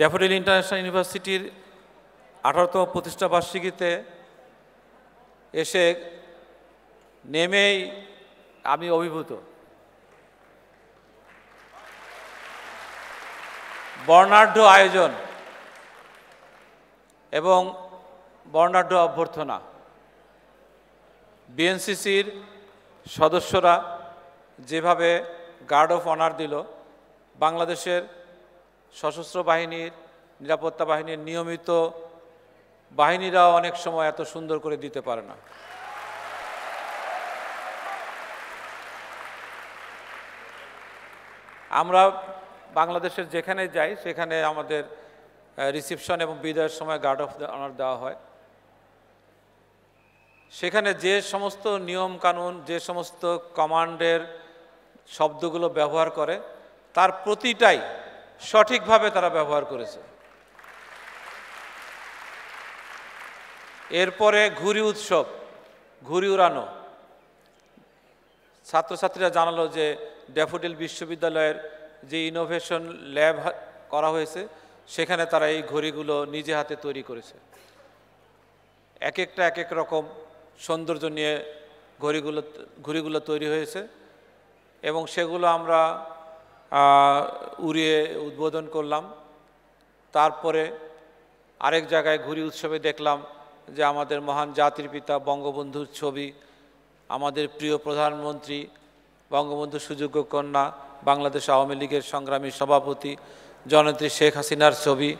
daffodil international ইউনিভার্সিটির আঠারোতম প্রতিষ্ঠা বার্ষিকীতে এসে নেমেই আমি অভিভূত বর্ণাঢ্য আয়োজন এবং বর্ণাঢ্য অভ্যর্থনা বিএনসিসির সদস্যরা যেভাবে গার্ড অফ অনার দিল বাংলাদেশের সশস্ত্র বাহিনীর নিরাপত্তা বাহিনীর নিয়মিত বাহিনীরাও অনেক সময় এত সুন্দর করে দিতে পারে না আমরা বাংলাদেশের যেখানে যাই সেখানে আমাদের রিসিপশন এবং বিদায়ের সময় গার্ড অফ অনার দেওয়া হয় সেখানে যে সমস্ত নিয়ম কানুন যে সমস্ত কমান্ডের শব্দগুলো ব্যবহার করে তার প্রতিটাই সঠিকভাবে তারা ব্যবহার করেছে এরপরে ঘুরি উৎসব ঘুরি উড়ানো ছাত্রছাত্রীরা জানালো যে ড্যাফোডিল বিশ্ববিদ্যালয়ের যে ইনোভেশন ল্যাব করা হয়েছে সেখানে তারা এই ঘড়িগুলো নিজে হাতে তৈরি করেছে এক একটা এক এক রকম সৌন্দর্য নিয়ে ঘড়িগুলো ঘড়িগুলো তৈরি হয়েছে এবং সেগুলো আমরা উড়িয়ে উদ্বোধন করলাম তারপরে আরেক জায়গায় ঘুরি উৎসবে দেখলাম যে আমাদের মহান জাতির পিতা বঙ্গবন্ধুর ছবি আমাদের প্রিয় প্রধানমন্ত্রী বঙ্গবন্ধু সুযোগ্য কন্যা বাংলাদেশ আওয়ামী লীগের সংগ্রামী সভাপতি জনত্রী শেখ হাসিনার ছবি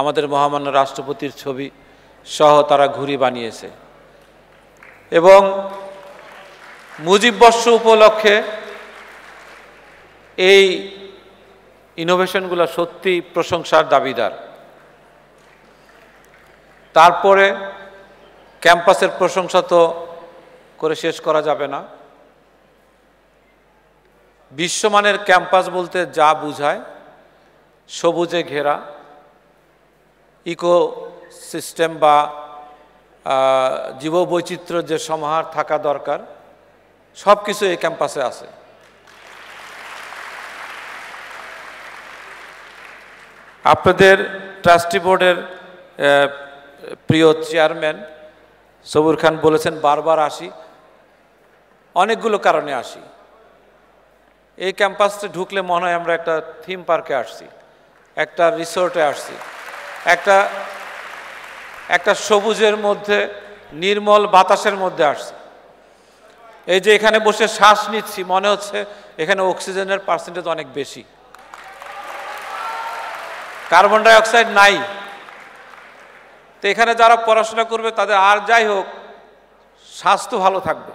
আমাদের মহামান্য রাষ্ট্রপতির ছবি সহ তারা ঘুরি বানিয়েছে এবং মুজিব বর্ষ উপলক্ষে এই ইনোভেশনগুলো সত্যি প্রশংসার দাবিদার তারপরে ক্যাম্পাসের প্রশংসা তো করে শেষ করা যাবে না বিশ্বমানের ক্যাম্পাস বলতে যা বুঝায় সবুজে ঘেরা ইকো সিস্টেম বা জীববৈচিত্র্যের যে সমাহার থাকা দরকার সব কিছু এই ক্যাম্পাসে আছে আপনাদের ট্রাস্টি বোর্ডের প্রিয় চেয়ারম্যান সবুর খান বলেছেন বারবার আসি অনেকগুলো কারণে আসি এই ক্যাম্পাসে ঢুকলে মনে হয় আমরা একটা থিম পার্কে আসছি একটা রিসোর্টে আসছি একটা একটা সবুজের মধ্যে নির্মল বাতাসের মধ্যে আসছি এই যে এখানে বসে শ্বাস নিচ্ছি মনে হচ্ছে এখানে অক্সিজেনের পার্সেন্টেজ অনেক বেশি কার্বন ডাইঅক্সাইড নাই তো এখানে যারা পড়াশোনা করবে তাদের আর যাই হোক স্বাস্থ্য ভালো থাকবে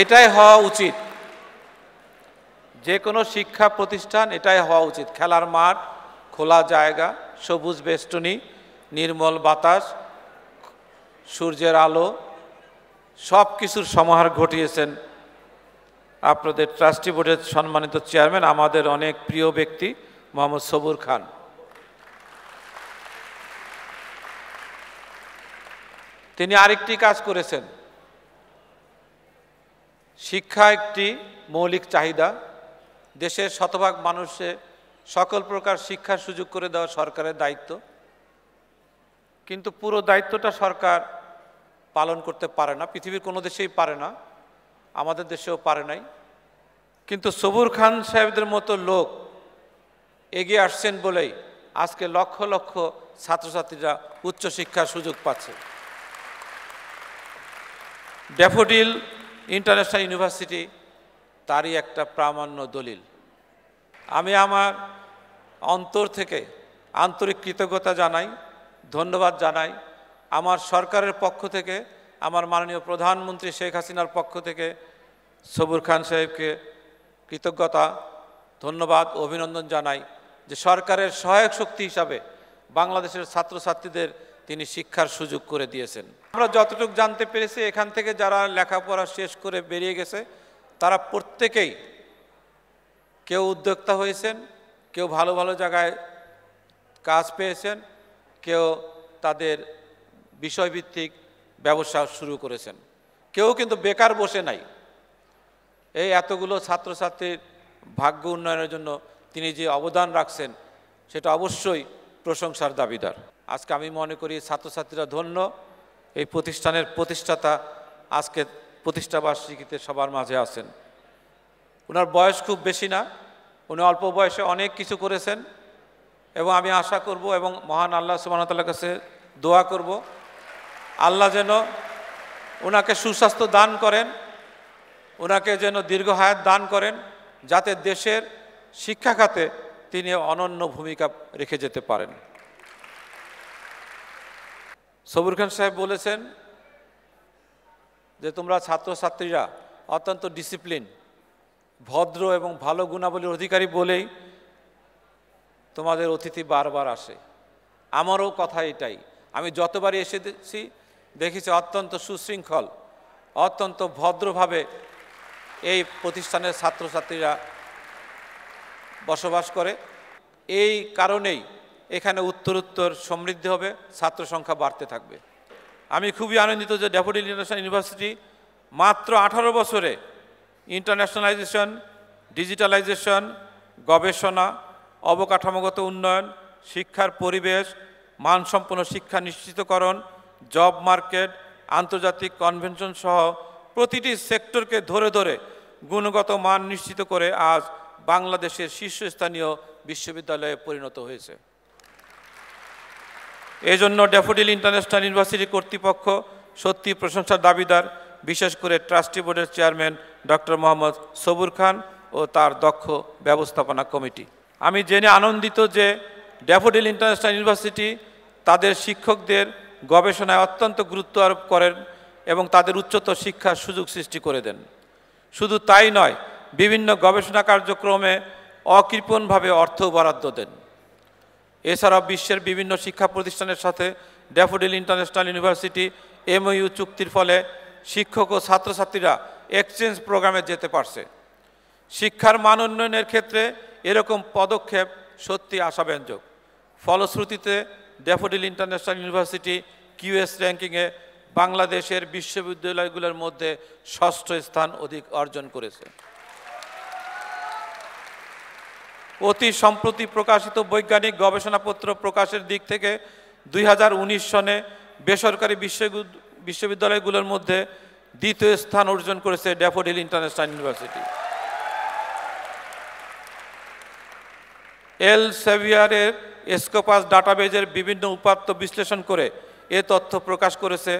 এটাই হওয়া উচিত যে কোনো শিক্ষা প্রতিষ্ঠান এটাই হওয়া উচিত খেলার মাঠ খোলা জায়গা সবুজ বেষ্টনী নির্মল বাতাস সূর্যের আলো সব কিছুর সমাহার ঘটিয়েছেন আপনাদের ট্রাস্টি বোর্ডের সম্মানিত চেয়ারম্যান আমাদের অনেক প্রিয় ব্যক্তি মোহাম্মদ সবুর খান তিনি আরেকটি কাজ করেছেন শিক্ষা একটি মৌলিক চাহিদা দেশের শতভাগ মানুষে সকল প্রকার শিক্ষার সুযোগ করে দেওয়া সরকারের দায়িত্ব কিন্তু পুরো দায়িত্বটা সরকার পালন করতে পারে না পৃথিবীর কোনো দেশেই পারে না আমাদের দেশেও পারে নাই কিন্তু সবুর খান সাহেবদের মতো লোক এগিয়ে আসছেন বলেই আজকে লক্ষ লক্ষ ছাত্রছাত্রীরা উচ্চশিক্ষার সুযোগ পাচ্ছে ড্যাফোডিল ইন্টারন্যাশনাল ইউনিভার্সিটি তারই একটা প্রামাণ্য দলিল আমি আমার অন্তর থেকে আন্তরিক কৃতজ্ঞতা জানাই ধন্যবাদ জানাই আমার সরকারের পক্ষ থেকে আমার মাননীয় প্রধানমন্ত্রী শেখ হাসিনার পক্ষ থেকে সবুর খান সাহেবকে কৃতজ্ঞতা ধন্যবাদ অভিনন্দন জানাই যে সরকারের সহায়ক শক্তি হিসাবে বাংলাদেশের ছাত্রছাত্রীদের তিনি শিক্ষার সুযোগ করে দিয়েছেন আমরা যতটুকু জানতে পেরেছি এখান থেকে যারা লেখাপড়া শেষ করে বেরিয়ে গেছে তারা প্রত্যেকেই কেউ উদ্যোক্তা হয়েছেন কেউ ভালো ভালো জায়গায় কাজ পেয়েছেন কেউ তাদের বিষয়ভিত্তিক ব্যবসা শুরু করেছেন কেউ কিন্তু বেকার বসে নাই এই এতগুলো ছাত্রছাত্রীর ভাগ্য উন্নয়নের জন্য তিনি যে অবদান রাখছেন সেটা অবশ্যই প্রশংসার দাবিদার আজকে আমি মনে করি ছাত্রছাত্রীরা ধন্য এই প্রতিষ্ঠানের প্রতিষ্ঠাতা আজকে প্রতিষ্ঠাবার্ষিকীতে সবার মাঝে আছেন ওনার বয়স খুব বেশি না উনি অল্প বয়সে অনেক কিছু করেছেন এবং আমি আশা করব এবং মহান আল্লাহ সুবাহতাল্লার কাছে দোয়া করব আল্লাহ যেন ওনাকে সুস্বাস্থ্য দান করেন ওনাকে যেন দীর্ঘ হায়াত দান করেন যাতে দেশের শিক্ষা খাতে তিনি অনন্য ভূমিকা রেখে যেতে পারেন সবুর খান সাহেব বলেছেন যে তোমরা ছাত্রছাত্রীরা অত্যন্ত ডিসিপ্লিন ভদ্র এবং ভালো গুণাবলীর অধিকারী বলেই তোমাদের অতিথি বারবার আসে আমারও কথা এটাই আমি যতবারই এসেছি দেখেছি অত্যন্ত সুশৃঙ্খল অত্যন্ত ভদ্রভাবে এই প্রতিষ্ঠানের ছাত্রছাত্রীরা বসবাস করে এই কারণেই এখানে উত্তরোত্তর সমৃদ্ধি হবে ছাত্র সংখ্যা বাড়তে থাকবে আমি খুবই আনন্দিত যে ড্যাফোডিল ইন্টারন্যাশনাল ইউনিভার্সিটি মাত্র আঠারো বছরে ইন্টারন্যাশনালাইজেশন ডিজিটালাইজেশন গবেষণা অবকাঠামোগত উন্নয়ন শিক্ষার পরিবেশ মানসম্পন্ন শিক্ষা নিশ্চিতকরণ জব মার্কেট আন্তর্জাতিক কনভেনশন সহ প্রতিটি সেক্টরকে ধরে ধরে গুণগত মান নিশ্চিত করে আজ বাংলাদেশের শীর্ষস্থানীয় বিশ্ববিদ্যালয়ে পরিণত হয়েছে এজন্য ড্যাফোডিল ইন্টারন্যাশনাল ইউনিভার্সিটি কর্তৃপক্ষ সত্যি প্রশংসার দাবিদার বিশেষ করে ট্রাস্টি বোর্ডের চেয়ারম্যান ডক্টর মোহাম্মদ সবুর খান ও তার দক্ষ ব্যবস্থাপনা কমিটি আমি জেনে আনন্দিত যে ড্যাফোডিল ইন্টারন্যাশনাল ইউনিভার্সিটি তাদের শিক্ষকদের গবেষণায় অত্যন্ত গুরুত্ব আরোপ করেন এবং তাদের উচ্চতর শিক্ষার সুযোগ সৃষ্টি করে দেন শুধু তাই নয় বিভিন্ন গবেষণা কার্যক্রমে অকৃপণভাবে অর্থ বরাদ্দ দেন এছাড়াও বিশ্বের বিভিন্ন শিক্ষা প্রতিষ্ঠানের সাথে ড্যাফোডিল ইন্টারন্যাশনাল ইউনিভার্সিটি এমইউ চুক্তির ফলে শিক্ষক ও ছাত্রছাত্রীরা এক্সচেঞ্জ প্রোগ্রামে যেতে পারছে শিক্ষার মান উন্নয়নের ক্ষেত্রে এরকম পদক্ষেপ সত্যি আশাব্যঞ্জক ফলশ্রুতিতে ড্যাফোডিল ইন্টারন্যাশনাল ইউনিভার্সিটি কিউএস র্যাঙ্কিংয়ে বাংলাদেশের বিশ্ববিদ্যালয়গুলোর মধ্যে ষষ্ঠ স্থান অধিক অর্জন করেছে অতি সম্প্রতি প্রকাশিত বৈজ্ঞানিক গবেষণাপত্র প্রকাশের দিক থেকে দুই সনে বেসরকারি বিশ্ব বিশ্ববিদ্যালয়গুলোর মধ্যে দ্বিতীয় স্থান অর্জন করেছে ড্যাফোডিল ইন্টারন্যাশনাল ইউনিভার্সিটি এল সেভিয়ারের এসকোপাস ডাটাবেজের বিভিন্ন উপাত্ত বিশ্লেষণ করে এ তথ্য প্রকাশ করেছে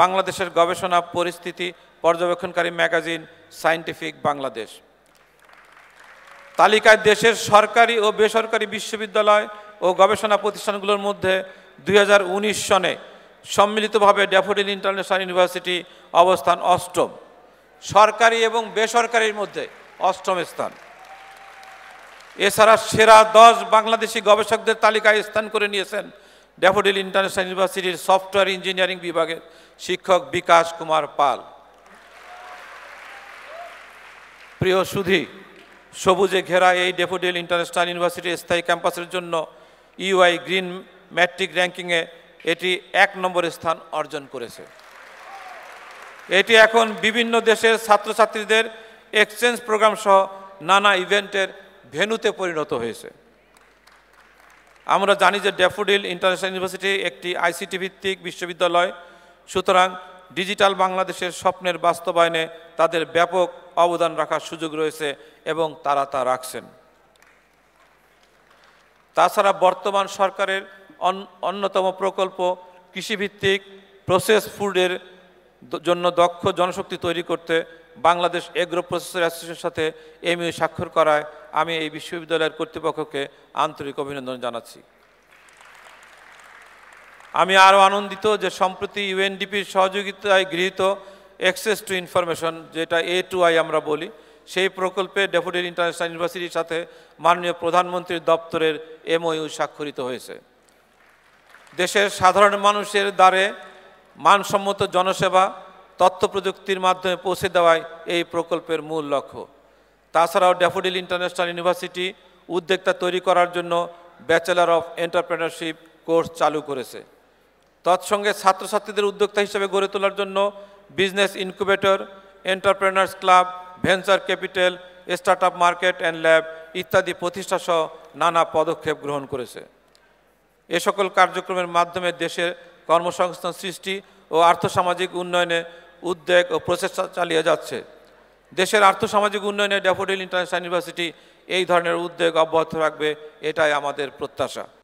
বাংলাদেশের গবেষণা পরিস্থিতি পর্যবেক্ষণকারী ম্যাগাজিন সায়েন্টিফিক বাংলাদেশ তালিকায় দেশের সরকারি ও বেসরকারি বিশ্ববিদ্যালয় ও গবেষণা প্রতিষ্ঠানগুলোর মধ্যে দুই সনে সম্মিলিতভাবে ড্যাফোডিল ইন্টারন্যাশনাল ইউনিভার্সিটি অবস্থান অষ্টম সরকারি এবং বেসরকারির মধ্যে অষ্টম স্থান এছাড়া সেরা দশ বাংলাদেশি গবেষকদের তালিকায় স্থান করে নিয়েছেন ড্যাফোডিল ইন্টারন্যাশনাল ইউনিভার্সিটির সফটওয়্যার ইঞ্জিনিয়ারিং বিভাগের শিক্ষক বিকাশ কুমার পাল প্রিয় সুধি সবুজে ঘেরা এই ড্যাফোডিল ইন্টারন্যাশনাল ইউনিভার্সিটির স্থায়ী ক্যাম্পাসের জন্য ইউআই গ্রিন ম্যাট্রিক র্যাঙ্কিংয়ে এটি এক নম্বর স্থান অর্জন করেছে এটি এখন বিভিন্ন দেশের ছাত্রছাত্রীদের এক্সচেঞ্জ প্রোগ্রাম সহ নানা ইভেন্টের ভেনুতে পরিণত হয়েছে আমরা জানি যে ড্যাফুডিল ইন্টারন্যাশনাল ইউনিভার্সিটি একটি আইসিটি ভিত্তিক বিশ্ববিদ্যালয় সুতরাং ডিজিটাল বাংলাদেশের স্বপ্নের বাস্তবায়নে তাদের ব্যাপক অবদান রাখার সুযোগ রয়েছে এবং তারা তা রাখছেন তাছাড়া বর্তমান সরকারের অন্যতম প্রকল্প কৃষিভিত্তিক প্রসেস ফুডের জন্য দক্ষ জনশক্তি তৈরি করতে বাংলাদেশ এগ্রো প্রসেসর অ্যাসোসিয়েশনের সাথে এমইউ স্বাক্ষর করায় আমি এই বিশ্ববিদ্যালয়ের কর্তৃপক্ষকে আন্তরিক অভিনন্দন জানাচ্ছি আমি আরও আনন্দিত যে সম্প্রতি ইউএনডিপির সহযোগিতায় গৃহীত অ্যাক্সেস টু ইনফরমেশন যেটা এ টু আই আমরা বলি সেই প্রকল্পে ডেপুটেড ইন্টারন্যাশনাল ইউনিভার্সিটির সাথে মাননীয় প্রধানমন্ত্রীর দপ্তরের এমওইউ স্বাক্ষরিত হয়েছে দেশের সাধারণ মানুষের দ্বারে মানসম্মত জনসেবা তথ্য প্রযুক্তির মাধ্যমে পৌঁছে দেওয়াই এই প্রকল্পের মূল লক্ষ্য তাছাড়াও ড্যাফোডিল ইন্টারন্যাশনাল ইউনিভার্সিটি উদ্যোক্তা তৈরি করার জন্য ব্যাচেলার অফ এন্টারপ্রেনারশিপ কোর্স চালু করেছে তৎসঙ্গে ছাত্রছাত্রীদের উদ্যোক্তা হিসেবে গড়ে তোলার জন্য business incubator entrepreneurs club venture capital start up market and lab ইত্যাদি প্রতিষ্ঠা সহ নানা পদক্ষেপ গ্রহণ করেছে এ সকল কার্যক্রমের মাধ্যমে দেশের কর্মসংস্থান সৃষ্টি ও আর্থসামাজিক উন্নয়নে উদ্যোগ ও প্রচেষ্টা চালিয়ে যাচ্ছে দেশের আর্থসামাজিক উন্নয়নে ড্যাফোডিল ইন্টারন্যাশনাল ইউনিভার্সিটি এই ধরনের উদ্যোগ অব্যাহত রাখবে এটাই আমাদের প্রত্যাশা